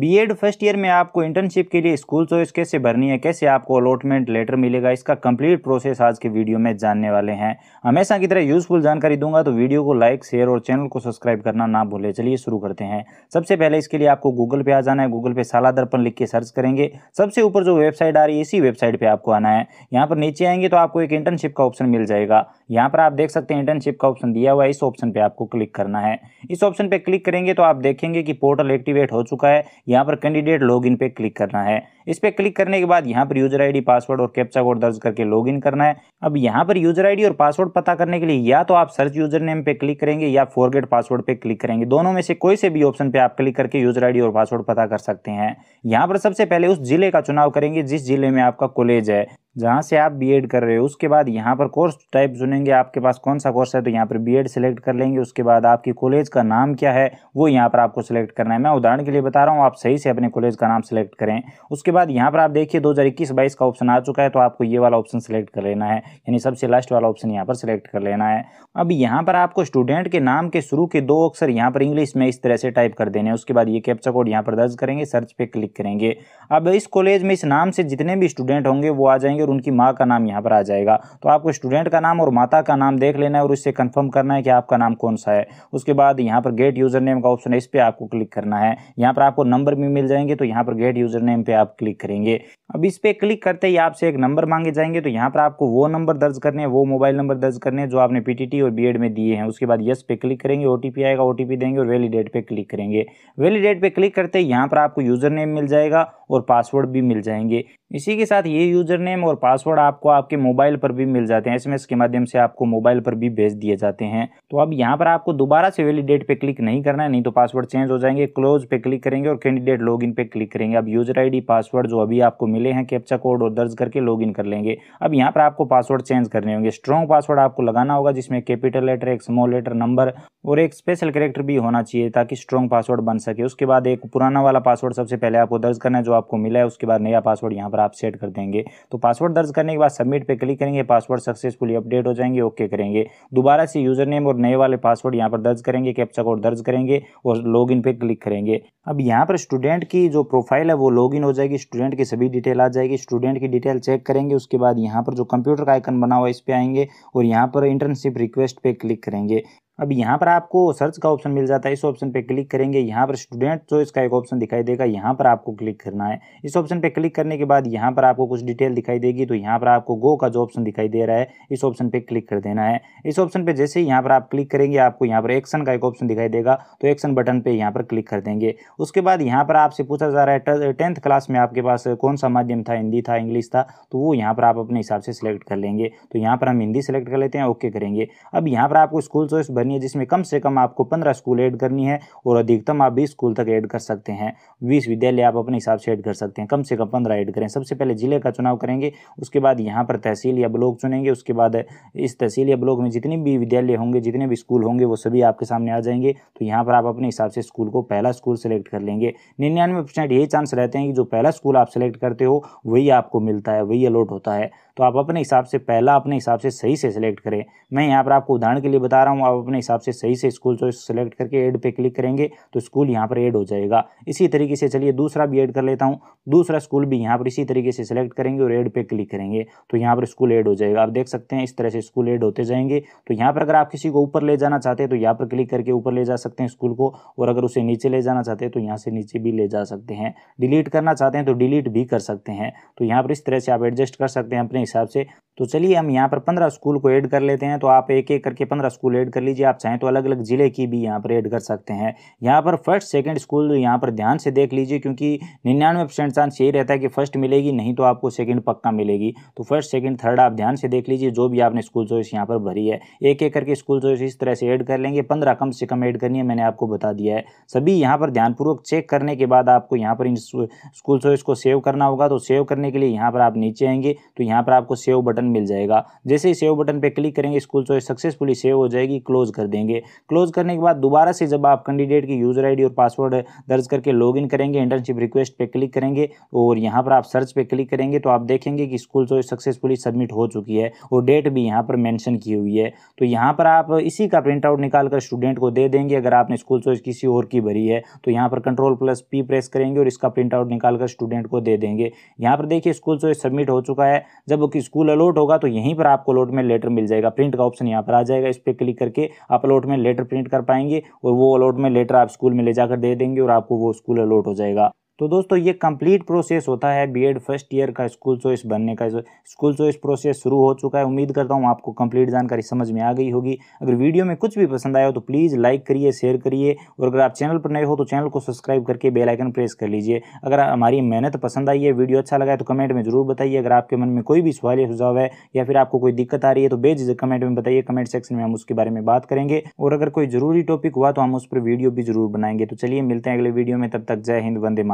BEd first year में आपको internship के लिए स्कूल चॉइस कैसे भरनी है कैसे आपको अलॉटमेंट लेटर मिलेगा इसका कंप्लीट प्रोसेस आज के वीडियो में जानने वाले हैं हमेशा की तरह यूजफुल जानकारी दूंगा तो वीडियो को लाइक शेयर और चैनल को सब्सक्राइब करना ना भूले चलिए शुरू करते हैं सबसे पहले इसके लिए आपको गूगल पे आ जाना है गूगल पे साला दर्पण लिख के सर्च करेंगे सबसे ऊपर जो वेबसाइट आ रही है इसी वेबसाइट पर आपको आना है यहाँ पर नीचे आएंगे तो आपको एक इंटर्नशिप का ऑप्शन मिल जाएगा यहाँ पर आप देख सकते हैं इंटर्नशिप का ऑप्शन दिया हुआ है इस ऑप्शन पर आपको क्लिक करना है इस ऑप्शन पर क्लिक करेंगे तो आप देखेंगे कि पोर्टल एक्टिवेट हो चुका है यहाँ पर कैंडिडेट लॉगिन पे क्लिक करना है इस पर क्लिक करने के बाद यहाँ पर यूजर आईडी पासवर्ड और कैप्चा कोड दर्ज करके लॉगिन करना है अब यहाँ पर यूजर आईडी और पासवर्ड पता करने के लिए या तो आप सर्च यूजर नेम पे क्लिक करेंगे या फॉरगेट पासवर्ड पे क्लिक करेंगे दोनों में से कोई से भी ऑप्शन पे आप क्लिक करके यूजर आईडी और पासवर्ड पता कर सकते हैं यहाँ पर सबसे पहले उस जिले का चुनाव करेंगे जिस जिले में आपका कॉलेज है जहाँ से आप बीएड कर रहे हो उसके बाद यहाँ पर कोर्स टाइप चुनेंगे आपके पास कौन सा कोर्स है तो यहाँ पर बीएड सिलेक्ट कर लेंगे उसके बाद आपकी कॉलेज का नाम क्या है वो यहाँ पर आपको सिलेक्ट करना है मैं उदाहरण के लिए बता रहा हूँ आप सही से अपने कॉलेज का नाम सिलेक्ट करें उसके बाद यहाँ पर आप देखिए दो हज़ार इक्कीस बाईस का ऑप्शन आ चुका है तो आपको ये वाला ऑप्शन सेलेक्ट कर लेना है यानी सबसे लास्ट वाला ऑप्शन यहाँ पर सेलेक्ट कर लेना है अब यहाँ पर आपको स्टूडेंट के नाम के शुरू के दो अक्षर यहाँ पर इंग्लिश में इस तरह से टाइप कर देने उसके बाद ये कैप्चा कोड यहाँ पर दर्ज करेंगे सर्च पर क्लिक करेंगे अब इस कॉलेज में इस नाम से जितने भी स्टूडेंट होंगे वो आ जाएंगे और उनकी माँ का नाम यहाँ पर आ जाएगा तो आपको स्टूडेंट का नाम और माता का नाम देख लेना है और उससे कन्फर्म करना है कि आपका नाम कौन सा है उसके बाद यहाँ पर गेट यूज़र नेम का ऑप्शन है इस पर आपको क्लिक करना है यहाँ पर आपको नंबर भी मिल जाएंगे तो यहाँ पर गेट यूज़र नेम पर आप क्लिक करेंगे अब इस पर क्लिक करते ही आपसे एक नंबर मांगे जाएंगे तो यहाँ पर आपको वो नंबर दर्ज करने हैं वो मोबाइल नंबर दर्ज करने हैं जो आपने पीटीटी और बीएड में दिए हैं उसके बाद यस पे क्लिक करेंगे ओटीपी आएगा ओटीपी देंगे और वैलिडेट पे क्लिक करेंगे वैलिडेट पे क्लिक करते ही यहाँ पर आपको यूज़र नेम मिल जाएगा और पासवर्ड भी मिल जाएंगे इसी के साथ ये यूज़र नेम और पासवर्ड आपको आपके मोबाइल पर भी मिल जाते हैं एस के माध्यम से आपको मोबाइल पर भी भेज दिए जाते हैं तो अब यहाँ पर आपको दोबारा से वैलीडेट पर क्लिक नहीं करना है नहीं तो पासवर्ड चेंज हो जाएंगे क्लोज पे क्लिक करेंगे और कैंडिडेट लॉग पे क्लिक करेंगे अब यूज़र आई पासवर्ड जो अभी आपको मिल मिले हैं कैप्चा कोड और दर्ज करके लॉग कर लेंगे अब यहाँ पर आपको पासवर्ड चेंज करने होंगे स्ट्रॉन्ग पासवर्ड आपको लगाना होगा जिसमें कैपिटल लेटर एक स्मॉल लेटर नंबर और एक स्पेशल करेक्टर भी होना चाहिए ताकि स्ट्रॉन्ग पासवर्ड बन सके उसके बाद एक पुराना वाला पासवर्ड सबसे पहले आपको दर्ज करना है जो आपको मिला है उसके बाद नया पासवर्ड यहाँ पर आप सेट कर देंगे तो पासवर्ड दर्ज करने के बाद सबमिट पे क्लिक करेंगे पासवर्ड सक्सेसफुली अपडेट हो जाएंगे ओके करेंगे दोबारा से यूजर नेम और नए वाले पासवर्ड यहाँ पर दर्ज करेंगे कैप्चा कोड दर्ज करेंगे और लॉग इन पे क्लिक करेंगे अब यहाँ पर स्टूडेंट की जो प्रोफाइल है वो लॉग इन हो जाएगी स्टूडेंट की सभी डिटेल आ जाएगी स्टूडेंट की डिटेल चेक करेंगे उसके बाद यहाँ पर जो कंप्यूटर का आइकन बना हुआ है इस पर आएंगे और यहाँ पर इंटर्नशिप रिक्वेस्ट पे क्लिक करेंगे अब यहाँ पर आपको सर्च का ऑप्शन मिल जाता है इस ऑप्शन पे क्लिक करेंगे यहाँ पर स्टूडेंट चॉइस का एक ऑप्शन दिखाई देगा यहाँ पर आपको क्लिक करना है इस ऑप्शन पे क्लिक करने के बाद यहाँ पर आपको कुछ डिटेल दिखाई देगी तो यहाँ पर आपको गो का जो ऑप्शन दिखाई दे रहा है इस ऑप्शन पर क्लिक कर देना है इस ऑप्शन पर जैसे ही यहाँ पर आप क्लिक करेंगे आपको यहाँ पर एक्शन का एक ऑप्शन दिखाई देगा तो एक्शन बटन पर यहाँ पर क्लिक कर देंगे उसके बाद यहाँ पर आपसे पूछा जा रहा है टेंथ क्लास में आपके पास कौन सा माध्यम था हिंदी था इंग्लिश था तो वो यहाँ पर आप अपने हिसाब से सिलेक्ट कर लेंगे तो यहाँ पर हम हिंदी सेलेक्ट कर लेते हैं ओके करेंगे अब यहाँ पर आपको स्कूल चॉइस बनी करनी है जिसमें कम से कम आपको पंद्रह स्कूल ऐड करनी है और अधिकतम आप बीस स्कूल तक ऐड कर सकते हैं बीस विद्यालय आप अपने हिसाब से ऐड कर सकते हैं कम से कम पंद्रह ऐड करें सबसे पहले ज़िले का चुनाव करेंगे उसके बाद यहाँ पर तहसील या ब्लॉक चुनेंगे उसके बाद इस तहसील या ब्लॉक में जितने भी विद्यालय होंगे जितने भी स्कूल होंगे वो सभी आपके सामने आ जाएंगे तो यहाँ पर आप अपने हिसाब से स्कूल को पहला स्कूल सेलेक्ट कर लेंगे निन्यानवे परसेंट यही चांस रहते हैं कि जो पहला स्कूल आप सेलेक्ट करते हो वही आपको मिलता है वही अलॉट होता है तो आप अपने हिसाब से पहला अपने हिसाब से सही से सिलेक्ट करें मैं यहाँ पर आपको उदाहरण के लिए बता रहा हूँ आप अपने हिसाब से सही से स्कूल चॉइस सेलेक्ट करके एड पे क्लिक करेंगे तो स्कूल यहाँ पर एड हो जाएगा इसी तरीके से चलिए दूसरा भी एड कर लेता हूँ दूसरा स्कूल भी यहाँ पर इसी तरीके से सिलेक्ट करेंगे और एड पे क्लिक करेंगे तो यहाँ पर स्कूल एड हो जाएगा आप देख सकते हैं इस तरह से स्कूल एड होते जाएंगे तो यहाँ पर अगर आप किसी को ऊपर ले जाना चाहते हैं तो यहाँ पर क्लिक करके ऊपर ले जा सकते हैं स्कूल को और अगर उसे नीचे ले जाना चाहते हैं तो यहाँ से नीचे भी ले जा सकते हैं डिलीट करना चाहते हैं तो डिलीट भी कर सकते हैं तो यहाँ पर इस तरह से आप एडजस्ट कर सकते हैं अपने हिसाब से तो चलिए हम यहाँ पर पंद्रह स्कूल को ऐड कर लेते हैं तो आप एक एक करके पंद्रह स्कूल ऐड कर लीजिए आप चाहें तो अलग अलग ज़िले की भी यहाँ पर ऐड कर सकते हैं यहाँ पर फर्स्ट सेकंड स्कूल यहाँ पर ध्यान से देख लीजिए क्योंकि निन्यानवे परसेंट चांस यही रहता है कि फर्स्ट मिलेगी नहीं तो आपको सेकंड पक्का मिलेगी तो फर्स्ट सेकेंड थर्ड आप ध्यान से देख लीजिए जो भी आपने स्कूल चॉइस यहाँ पर भरी है एक एक करके स्कूल चॉइस इस तरह से ऐड कर लेंगे पंद्रह कम से कम ऐड करनी है मैंने आपको बता दिया है सभी यहाँ पर ध्यानपूर्वक चेक करने के बाद आपको यहाँ पर इन स्कूल चॉइस को सेव करना होगा तो सेव करने के लिए यहाँ पर आप नीचे आएंगे तो यहाँ पर पर आपको सेव बटन मिल जाएगा जैसे ही सेव बटन पर क्लिक करेंगे स्कूल चॉइस सक्सेसफुली सेव हो जाएगी क्लोज कर देंगे क्लोज करने के बाद दोबारा से जब आप कैंडिडेट की यूज़र आई और पासवर्ड दर्ज करके लॉगिन करेंगे इंटर्नशिप रिक्वेस्ट पर क्लिक करेंगे और यहाँ पर आप सर्च पर क्लिक करेंगे तो आप देखेंगे कि स्कूल चॉइस सक्सेसफुली सबमिट हो चुकी है और डेट भी यहाँ पर मैंशन की हुई है तो यहाँ पर आप इसी का प्रिंट आउट निकाल कर स्टूडेंट को दे देंगे अगर आपने स्कूल चॉइस किसी और की भरी है तो यहाँ पर कंट्रोल प्लस पी प्रेस करेंगे और इसका प्रिंट आउट निकाल कर स्टूडेंट को दे देंगे यहाँ पर देखिए स्कूल चॉइस सबमिट हो चुका है जब बुक स्कूल अलॉट होगा तो यहीं पर आपको अलॉट में लेटर मिल जाएगा प्रिंट का ऑप्शन यहाँ पर आ जाएगा इस पर क्लिक करके आप अलॉट में लेटर प्रिंट कर पाएंगे और वो अलॉट में लेटर आप स्कूल में ले जाकर दे देंगे और आपको वो स्कूल अलॉट हो जाएगा तो दोस्तों ये कंप्लीट प्रोसेस होता है बीएड फर्स्ट ईयर का स्कूल चॉइस बनने का स्कूल चॉइस प्रोसेस शुरू हो चुका है उम्मीद करता हूँ आपको कंप्लीट जानकारी समझ में आ गई होगी अगर वीडियो में कुछ भी पसंद आया हो तो प्लीज़ लाइक करिए शेयर करिए और अगर आप चैनल पर नए हो तो चैनल को सब्सक्राइब करके बेलाइकन प्रेस कर लीजिए अगर हमारी मेहनत पसंद आई है वीडियो अच्छा लगा है तो कमेंट में जरूर बताइए अगर आपके मन में कोई भी सवाल या सुझाव है या फिर आपको कोई दिक्कत आ रही है तो बेज कमेंट में बताइए कमेंट सेक्शन में हम उसके बारे में बात करेंगे और अगर कोई जरूरी टॉपिक हुआ तो हम उस पर वीडियो भी जरूर बनाएंगे तो चलिए मिलते हैं अगले वीडियो में तब तक जय हिंद वंदे